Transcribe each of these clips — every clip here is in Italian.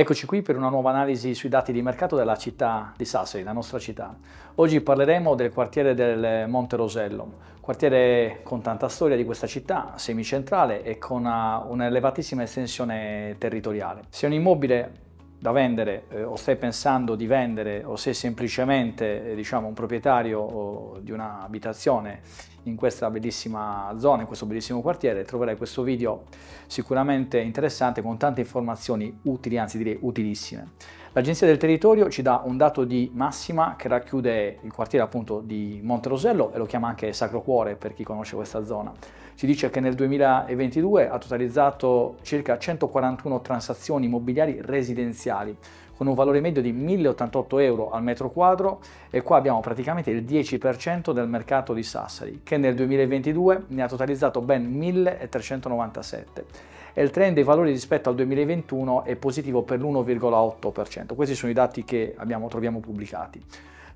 Eccoci qui per una nuova analisi sui dati di mercato della città di Sassari, la nostra città. Oggi parleremo del quartiere del Monte Rosello, quartiere con tanta storia di questa città, semicentrale e con ah, un'elevatissima estensione territoriale. Se un immobile da vendere eh, o stai pensando di vendere o sei semplicemente eh, diciamo, un proprietario di un'abitazione in questa bellissima zona, in questo bellissimo quartiere, troverai questo video sicuramente interessante con tante informazioni utili, anzi direi utilissime. L'Agenzia del Territorio ci dà un dato di massima che racchiude il quartiere appunto di Monte Rosello e lo chiama anche Sacro Cuore per chi conosce questa zona. Ci dice che nel 2022 ha totalizzato circa 141 transazioni immobiliari residenziali, con un valore medio di 1088 euro al metro quadro e qua abbiamo praticamente il 10% del mercato di Sassari che nel 2022 ne ha totalizzato ben 1397 e il trend dei valori rispetto al 2021 è positivo per l'1,8%. Questi sono i dati che abbiamo, troviamo pubblicati.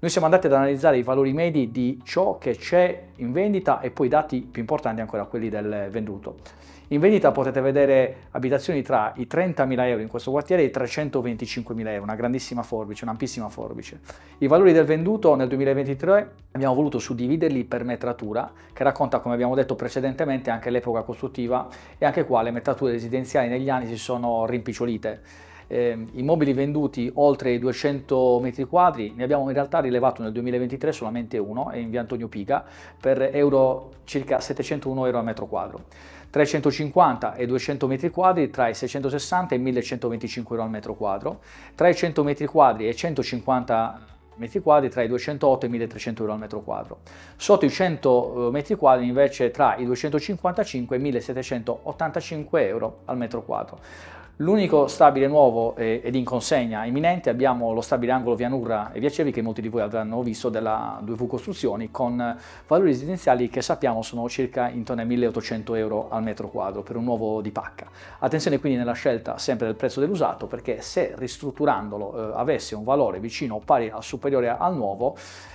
Noi siamo andati ad analizzare i valori medi di ciò che c'è in vendita e poi i dati più importanti ancora quelli del venduto. In vendita potete vedere abitazioni tra i 30.000 euro in questo quartiere e i 325.000 euro, una grandissima forbice, un'ampissima forbice. I valori del venduto nel 2023 abbiamo voluto suddividerli per metratura, che racconta, come abbiamo detto precedentemente, anche l'epoca costruttiva e anche qua le metrature residenziali negli anni si sono rimpicciolite eh, immobili venduti oltre i 200 metri quadri, ne abbiamo in realtà rilevato nel 2023 solamente uno, è in via Antonio Piga, per euro, circa 701 euro al metro quadro. 350 e 200 metri quadri tra i 660 e 1125 euro al metro quadro, tra i 100 metri quadri e 150 metri quadri tra i 208 e i 1300 euro al metro quadro. Sotto i 100 eh, metri quadri invece tra i 255 e i 1785 euro al metro quadro. L'unico stabile nuovo eh, ed in consegna imminente abbiamo lo stabile angolo Vianurra e Via Cevi che molti di voi avranno visto della 2V Costruzioni con valori residenziali che sappiamo sono circa intorno ai 1800 euro al metro quadro per un nuovo di pacca. Attenzione quindi nella scelta sempre del prezzo dell'usato perché se ristrutturandolo eh, avesse un valore vicino o pari o superiore al nuovo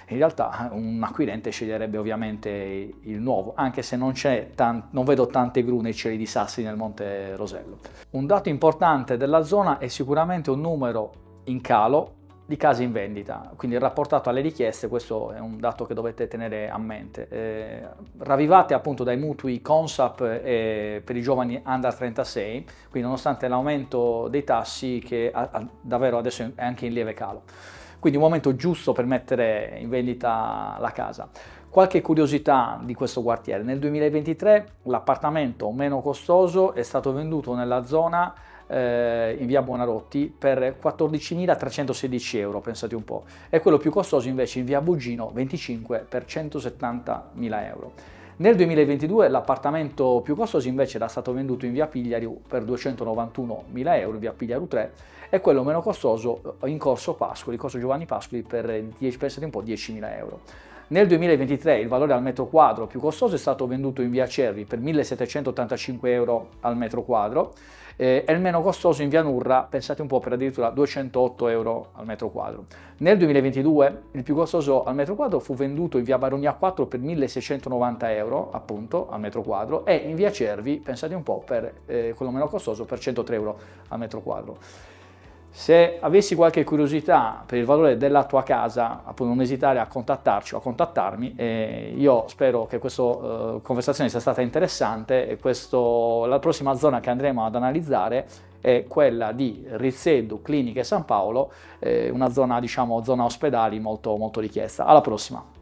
in realtà eh, un acquirente sceglierebbe ovviamente il nuovo anche se non, non vedo tante gru nei cieli di Sassi nel Monte Rosello. Un dato importante importante della zona è sicuramente un numero in calo di case in vendita, quindi rapportato alle richieste, questo è un dato che dovete tenere a mente. Eh, ravvivate appunto dai mutui Consap eh, per i giovani under 36, quindi nonostante l'aumento dei tassi che ha, ha, davvero adesso è anche in lieve calo. Quindi un momento giusto per mettere in vendita la casa. Qualche curiosità di questo quartiere. Nel 2023 l'appartamento meno costoso è stato venduto nella zona eh, in via Buonarotti per 14.316 euro, pensate un po', e quello più costoso invece in via Bugino 25 per 170.000 euro. Nel 2022 l'appartamento più costoso invece era stato venduto in via Pigliaru per 291.000 euro, in via Pigliaru 3, e quello meno costoso in corso Pascoli, corso Giovanni Pascoli per, 10, pensate un po', 10.000 euro. Nel 2023 il valore al metro quadro più costoso è stato venduto in via Cerri per 1785 euro al metro quadro eh, e il meno costoso in via Nurra, pensate un po', per addirittura 208 euro al metro quadro. Nel 2022 il più costoso al metro quadro fu venduto in via Baronia 4 per 1690 euro appunto al metro quadro e in via Cervi, pensate un po', per, eh, quello meno costoso per 103 euro al metro quadro. Se avessi qualche curiosità per il valore della tua casa, appunto non esitare a contattarci o a contattarmi. E io spero che questa uh, eh, conversazione sia stata interessante e questo, la prossima zona che andremo ad analizzare è quella di Rizzedu, Cliniche San Paolo, eh, una zona, diciamo, zona ospedali molto, molto richiesta. Alla prossima!